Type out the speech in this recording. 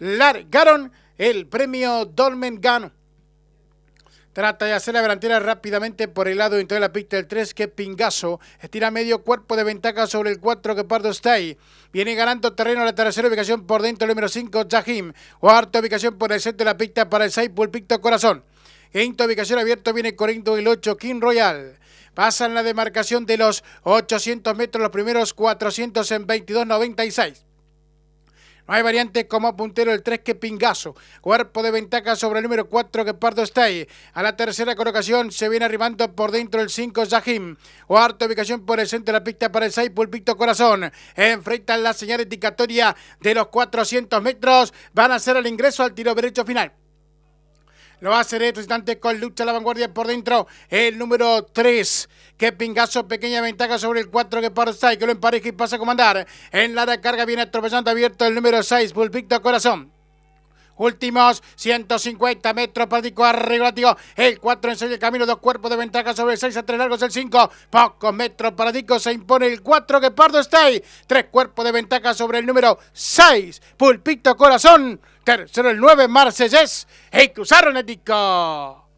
largaron el premio Dolmen Gano. Trata de hacer la delantera rápidamente por el lado dentro de la pista. El 3 que Pingazo estira medio cuerpo de ventaja sobre el 4 que Pardo está ahí. Viene ganando terreno la tercera ubicación por dentro el número 5 Jahim. Cuarta ubicación por el centro de la pista para el 6 Pulpito Corazón. Quinta ubicación abierto viene corriendo el 8 King Royal. Pasan la demarcación de los 800 metros los primeros 400 en 22.96 hay variantes como puntero el 3 que Pingazo. Cuerpo de ventaja sobre el número 4 que Pardo está ahí. A la tercera colocación se viene arribando por dentro el 5 Zahim. Cuarta ubicación por el centro de la pista para el 6 Pulpito Corazón. Enfrentan la señal indicatoria de los 400 metros. Van a hacer el ingreso al tiro derecho final. Lo va a hacer este instante con lucha a la vanguardia por dentro. El número 3. que pingazo, pequeña ventaja sobre el 4 que pasa y que lo empareja y pasa a comandar. En la carga viene atropellando abierto el número 6, Bulbicto Corazón. Últimos 150 metros para Dico Arreglativo. El 4 en el camino, dos cuerpos de ventaja sobre el 6 a 3 largos el 5. Pocos metros para Dico, se impone el 4 que Pardo ahí! Tres cuerpos de ventaja sobre el número 6. Pulpito Corazón. Tercero el 9, Marsellés. Y cruzaron el Dico.